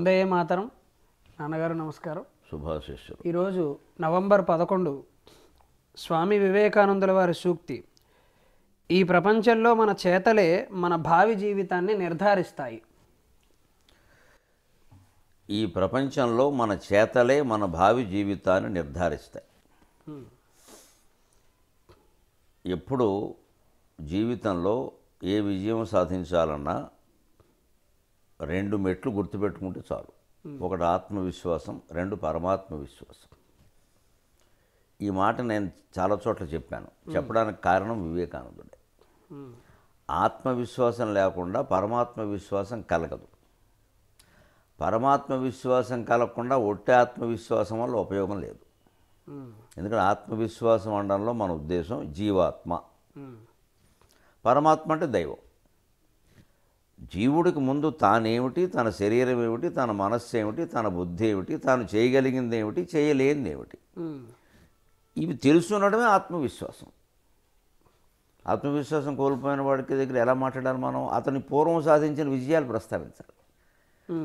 వందయ్య మాత్రం నాన్నగారు నమస్కారం శుభాశిష్యులు ఈరోజు నవంబర్ పదకొండు స్వామి వివేకానందుల వారి సూక్తి ఈ ప్రపంచంలో మన చేతలే మన భావి జీవితాన్ని నిర్ధారిస్తాయి ఈ ప్రపంచంలో మన చేతలే మన భావి జీవితాన్ని నిర్ధారిస్తాయి ఎప్పుడు జీవితంలో ఏ విజయం సాధించాలన్నా రెండు మెట్లు గుర్తుపెట్టుకుంటే చాలు ఒకటి ఆత్మవిశ్వాసం రెండు పరమాత్మ విశ్వాసం ఈ మాట నేను చాలా చోట్ల చెప్పాను చెప్పడానికి కారణం వివేకానందుడే ఆత్మవిశ్వాసం లేకుండా పరమాత్మ విశ్వాసం కలగదు పరమాత్మ విశ్వాసం కలగకుండా ఒట్టి ఆత్మవిశ్వాసం వల్ల ఉపయోగం లేదు ఎందుకంటే ఆత్మవిశ్వాసం అనడంలో మన ఉద్దేశం జీవాత్మ పరమాత్మ అంటే దైవం జీవుడికి ముందు తానేమిటి తన శరీరం ఏమిటి తన మనస్సు ఏమిటి తన బుద్ధి ఏమిటి తాను చేయగలిగింది ఏమిటి చేయలేనిది ఏమిటి ఇవి తెలుసునడమే ఆత్మవిశ్వాసం ఆత్మవిశ్వాసం కోల్పోయిన వాడికి దగ్గర ఎలా మాట్లాడాలి మనం అతని పూర్వం సాధించిన విజయాలు ప్రస్తావించాలి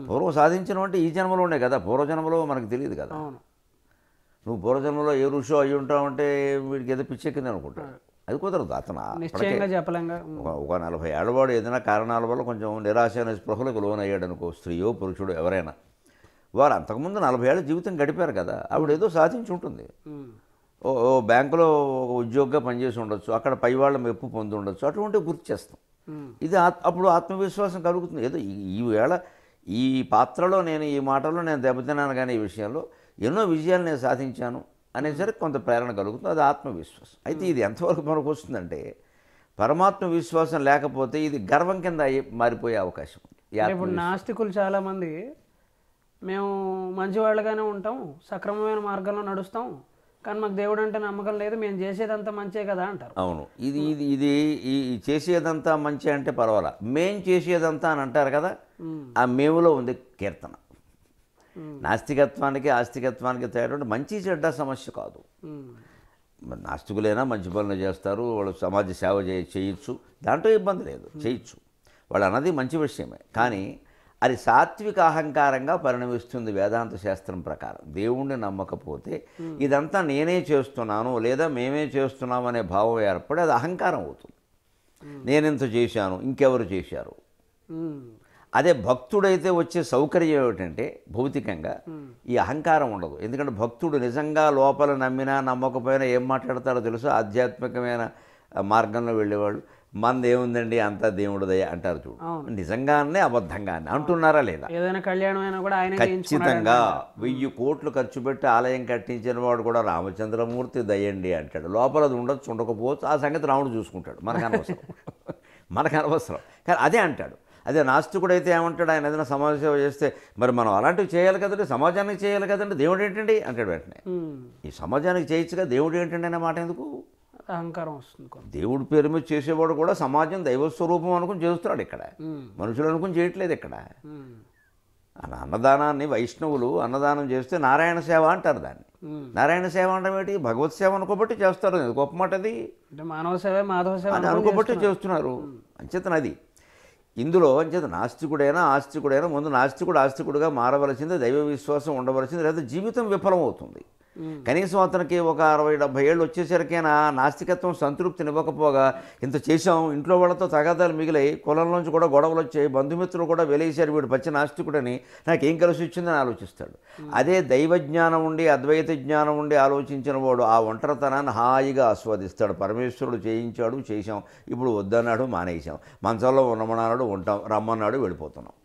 పూర్వం సాధించడం అంటే ఈ ఉండే కదా పూర్వజన్మలో మనకు తెలియదు కదా నువ్వు పూర్వజన్మలో ఏ ఋషో ఉంటావు అంటే వీడికి ఏదో పిచ్చెక్కింది అనుకుంటా అది కుదరదు అతను ఒక నలభై ఏళ్ళవాడు ఏదైనా కారణాల వల్ల కొంచెం నిరాశ అనే స్పృహలకు లోనయ్యాడు అనుకో స్త్రీయో పురుషుడు ఎవరైనా వారు అంతకుముందు నలభై ఏళ్ళ జీవితం గడిపారు కదా ఆవిడ ఏదో సాధించి ఉంటుంది ఓ బ్యాంకులో ఒక ఉద్యోగిగా పనిచేసి ఉండొచ్చు అక్కడ పై వాళ్ళ మెప్పు పొంది ఉండొచ్చు అటువంటి గుర్తు చేస్తాం ఇది అప్పుడు ఆత్మవిశ్వాసం కలుగుతుంది ఏదో ఈ వేళ ఈ పాత్రలో నేను ఈ మాటల్లో నేను దెబ్బతిన్నాను కానీ ఈ విషయంలో ఎన్నో విజయాలు నేను సాధించాను అనేసరికి కొంత ప్రేరణ కలుగుతుంది అది ఆత్మవిశ్వాసం అయితే ఇది ఎంతవరకు మనకు వస్తుందంటే పరమాత్మ విశ్వాసం లేకపోతే ఇది గర్వం కింద మారిపోయే అవకాశం ఉంది ఇప్పుడు నాస్తికులు చాలామంది మేము మంచివాళ్ళగానే ఉంటాం సక్రమమైన మార్గంలో నడుస్తాం కానీ మాకు దేవుడు అంటే నమ్మకం లేదు మేము చేసేదంతా మంచే కదా అంటారు అవును ఇది ఇది ఇది ఈ చేసేదంతా మంచి అంటే పర్వాలా మేం చేసేదంతా అని అంటారు కదా ఆ మేములో ఉంది కీర్తన Hmm. నాస్తికత్వానికి ఆస్తికత్వానికి తేడా మంచి చెడ్డ సమస్య కాదు hmm. నాస్తికులైనా మంచి పనులు చేస్తారు వాళ్ళు సమాజ సేవ చేయొచ్చు దాంట్లో ఇబ్బంది లేదు hmm. చేయొచ్చు వాళ్ళు అన్నది మంచి విషయమే కానీ అది సాత్విక అహంకారంగా పరిణమిస్తుంది వేదాంత శాస్త్రం ప్రకారం దేవుణ్ణి నమ్మకపోతే ఇదంతా నేనే చేస్తున్నాను లేదా మేమే చేస్తున్నాము అనే భావం ఏర్పడి అది అహంకారం అవుతుంది నేనెంత చేశాను ఇంకెవరు చేశారు అదే భక్తుడైతే వచ్చే సౌకర్యం ఏమిటంటే భౌతికంగా hmm. ఈ అహంకారం ఉండదు ఎందుకంటే భక్తుడు నిజంగా లోపల నమ్మినా నమ్మకపోయినా ఏం మాట్లాడతారో తెలుసు ఆధ్యాత్మికమైన మార్గంలో వెళ్ళేవాళ్ళు మంది ఏముందండి అంతా దేవుడిదే అంటారు చూడు నిజంగానే అబద్ధంగానే అంటున్నారా లేదా ఏదైనా కళ్యాణమైనా కూడా ఆయన ఖచ్చితంగా వెయ్యి కోట్లు ఖర్చు పెట్టి ఆలయం కట్టించిన వాడు కూడా రామచంద్రమూర్తి దయండి అంటాడు లోపల అది ఉండొచ్చు ఉండకపోవచ్చు ఆ సంగతి రాముడు చూసుకుంటాడు మనకు అనవసరం మనకు అనవసరం కానీ అదే అంటాడు అదే నాస్తికుడైతే ఏమంటాడు ఆయన ఏదైనా సమాజ సేవ చేస్తే మరి మనం అలాంటివి చేయాలి కదండి సమాజానికి చేయాలి కదండి దేవుడు ఏంటండి అంటాడు వెంటనే ఈ సమాజానికి చేయొచ్చుగా దేవుడు ఏంటండి అనే మాట ఎందుకు అహంకారం వస్తుంది దేవుడి పేరు మీద చేసేవాడు కూడా సమాజం దైవస్వరూపం అనుకుని చేస్తున్నాడు ఇక్కడ మనుషులు అనుకుని చేయట్లేదు ఇక్కడ అన్నదానాన్ని వైష్ణవులు అన్నదానం చేస్తే నారాయణ సేవ అంటారు దాన్ని నారాయణ సేవ అంటే ఏంటి భగవత్ సేవ అనుకోబట్టి చేస్తారు గొప్ప మాట అది మానవ సేవ మాధవ సేవ అనుకోబట్టి చేస్తున్నారు అంచేతనది ఇందులో అంచేత నాస్తికుడైనా ఆస్తికుడైనా ముందు నాస్తికుడు ఆస్తికుడుగా మారవలసింది దైవ విశ్వాసం ఉండవలసింది లేదా జీవితం విఫలమవుతుంది కనీసం అతనికి ఒక అరవై డెబ్బై ఏళ్ళు వచ్చేసరికైనా నాస్తికత్వం సంతృప్తిని ఇవ్వకపోగా ఇంత చేశాం ఇంట్లో వాళ్ళతో తగాదాలు మిగిలాయి కులంలోంచి కూడా గొడవలు వచ్చాయి బంధుమిత్రులు కూడా వెలేశారు వీడు పచ్చి నాస్తికుడని నాకేం కలిసి వచ్చిందని ఆలోచిస్తాడు అదే దైవ జ్ఞానం ఉండి అద్వైత జ్ఞానం ఉండి ఆలోచించిన వాడు ఆ ఒంటరితనాన్ని హాయిగా ఆస్వాదిస్తాడు పరమేశ్వరుడు చేయించాడు చేశాం ఇప్పుడు వద్దన్నాడు మానేశాం మంచంలో ఉన్నమన్నాడు ఉంటాం రమ్మన్నాడు వెళ్ళిపోతున్నాం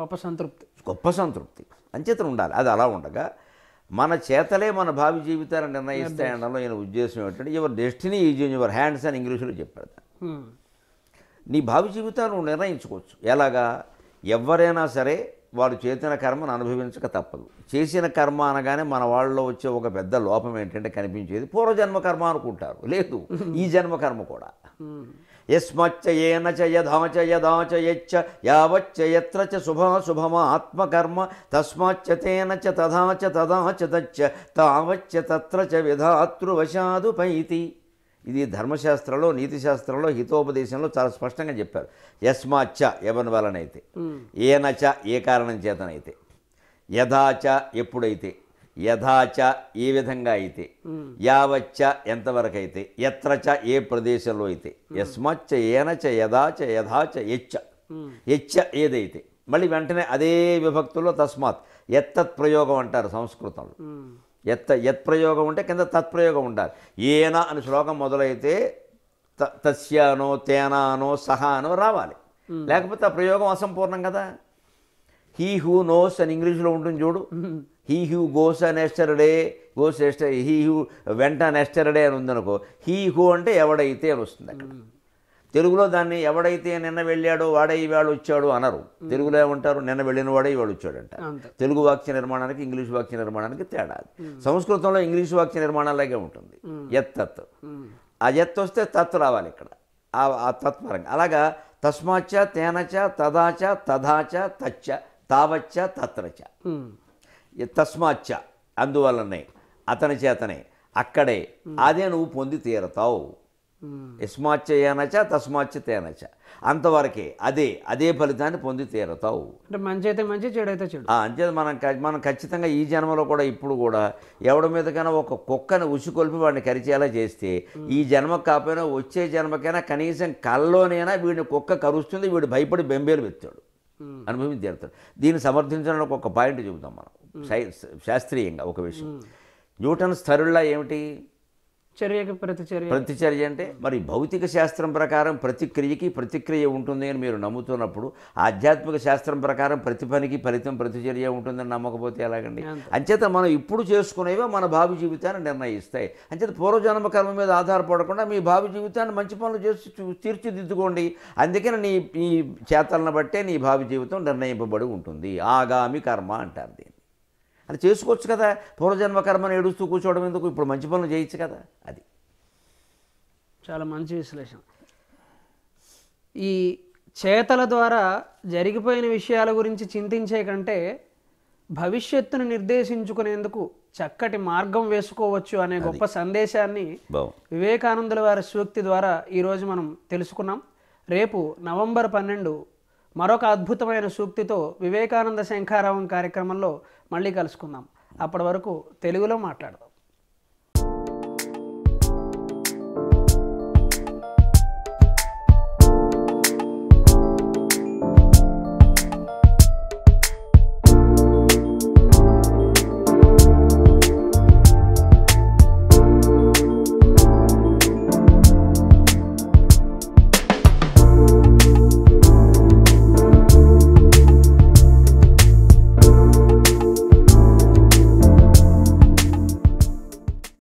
గొప్ప సంతృప్తి గొప్ప సంతృప్తి అంచేతను ఉండాలి అది అలా ఉండగా మన చేతలే మన భావి జీవితాన్ని నిర్ణయిస్తాయి అనడంలో ఈయన ఉద్దేశం ఏంటంటే your destiny is in your hands అని ఇంగ్లీష్లో చెప్పాడు నీ భావి జీవితాన్ని నువ్వు నిర్ణయించుకోవచ్చు ఎలాగా ఎవరైనా సరే వాడు చేసిన కర్మను అనుభవించక తప్పదు చేసిన కర్మ అనగానే మన వాళ్ళలో వచ్చే ఒక పెద్ద లోపం ఏంటంటే కనిపించేది పూర్వజన్మ కర్మ అనుకుంటారు లేదు ఈ జన్మ కర్మ కూడా యస్మచ్చయేన చ చ యదా చ యచ్చ యావచ్చ చ చ తదా చ తావచ్చ తత్ర చ విధాతృవశాదుపైతి ఇది ధర్మశాస్త్రంలో నీతిశాస్త్రంలో హితోపదేశంలో చాలా స్పష్టంగా చెప్పారు యస్మాచ్చ ఎవరి వలనైతే ఏనచ ఏ కారణం చేతనైతే యథాచ ఎప్పుడైతే యథాచ ఏ విధంగా అయితే యావచ్చ ఎంతవరకు అయితే ఎత్రచ ఏ ప్రదేశంలో అయితే యస్మచ్చ ఏనచ యథాచ యథాచ ఎచ్చ ఎచ్చ ఏదైతే మళ్ళీ వెంటనే అదే విభక్తుల్లో తస్మాత్ ఎత్తత్ ప్రయోగం అంటారు సంస్కృతంలో ఎత్త యత్ ప్రయోగం ఉంటే కింద తత్ప్రయోగం ఉండాలి ఏన అని శ్లోకం మొదలైతే తస్యానో తేనానో సహానో రావాలి లేకపోతే ఆ ప్రయోగం అసంపూర్ణం కదా హీ హూ నోస్ అని ఇంగ్లీష్లో ఉంటుంది చూడు he who goes on yesterday goes yester he who went on yesterday అని ఉందనుకో హీ హూ అంటే ఎవడైతే అని వస్తుంది అక్కడ తెలుగులో దాన్ని ఎవడైతే నిన్న వెళ్ళాడో వాడే ఈవాడు వచ్చాడు అనరు తెలుగులో ఏమంటారు నిన్న వెళ్ళిన వాడే వచ్చాడు వచ్చాడంట తెలుగు వాక్య నిర్మాణానికి ఇంగ్లీష్ వాక్య నిర్మాణానికి తేడా సంస్కృతంలో ఇంగ్లీష్ వాక్య నిర్మాణాలాగే ఉంటుంది ఎత్తత్ ఆ ఎత్ వస్తే తత్ రావాలి ఇక్కడ ఆ తత్పరంగా అలాగా తస్మాచ తేనచ తదాచ తదాచ తచ్చ తావచ్చ తత్రచ తస్మాచ్చ అందువలనే అతని చేతనే అక్కడే అదే నువ్వు పొంది తీరతావు యస్మాచ్చేయనచ తస్మాచ్చేనచ అంతవరకే అదే అదే ఫలితాన్ని పొంది తీరతావు అంటే మంచి అయితే మంచి చెడు అయితే చెడు అంతే మనం మనం ఖచ్చితంగా ఈ జన్మలో కూడా ఇప్పుడు కూడా ఎవడి మీదకైనా ఒక కుక్కని ఉసికొల్పి వాడిని కరిచేలా చేస్తే ఈ జన్మ కాకపోయినా వచ్చే జన్మకైనా కనీసం కల్లోనైనా వీడిని కుక్క కరుస్తుంది వీడు భయపడి బెంబేలు పెత్తాడు Hmm. అనుభవించి తీరుతారు దీన్ని సమర్థించడానికి ఒక పాయింట్ చెబుతాం మనం hmm. శాస్త్రీయంగా ఒక విషయం hmm. న్యూటన్ స్థరుల్లో ఏమిటి చర్యకి ప్రతిచర్య ప్రతిచర్య అంటే మరి భౌతిక శాస్త్రం ప్రకారం ప్రతిక్రియకి ప్రతిక్రియ ఉంటుంది అని మీరు నమ్ముతున్నప్పుడు ఆధ్యాత్మిక శాస్త్రం ప్రకారం ప్రతి పనికి ఫలితం ప్రతిచర్య ఉంటుందని నమ్మకపోతే ఎలాగండి అంచేత మనం ఇప్పుడు చేసుకునేవే మన భావి జీవితాన్ని నిర్ణయిస్తాయి అంచేత పూర్వజన్మ కర్మ మీద ఆధారపడకుండా మీ భావి జీవితాన్ని మంచి పనులు చేసి తీర్చిదిద్దుకోండి అందుకని నీ ఈ చేతలను బట్టే నీ భావి జీవితం నిర్ణయింపబడి ఉంటుంది ఆగామి కర్మ అంటారు అది చేసుకోవచ్చు కదా పూర్వజన్మ కర్మను ఏడుస్తూ కూర్చోవడం ఎందుకు ఇప్పుడు మంచి పనులు చేయొచ్చు కదా అది చాలా మంచి విశ్లేషణ ఈ చేతల ద్వారా జరిగిపోయిన విషయాల గురించి చింతించే కంటే భవిష్యత్తును నిర్దేశించుకునేందుకు చక్కటి మార్గం వేసుకోవచ్చు అనే గొప్ప సందేశాన్ని వివేకానందుల వారి సూక్తి ద్వారా ఈరోజు మనం తెలుసుకున్నాం రేపు నవంబర్ పన్నెండు మరొక అద్భుతమైన సూక్తితో వివేకానంద శంఖారావం కార్యక్రమంలో మళ్ళీ కలుసుకుందాం అప్పటి వరకు తెలుగులో మాట్లాడదాం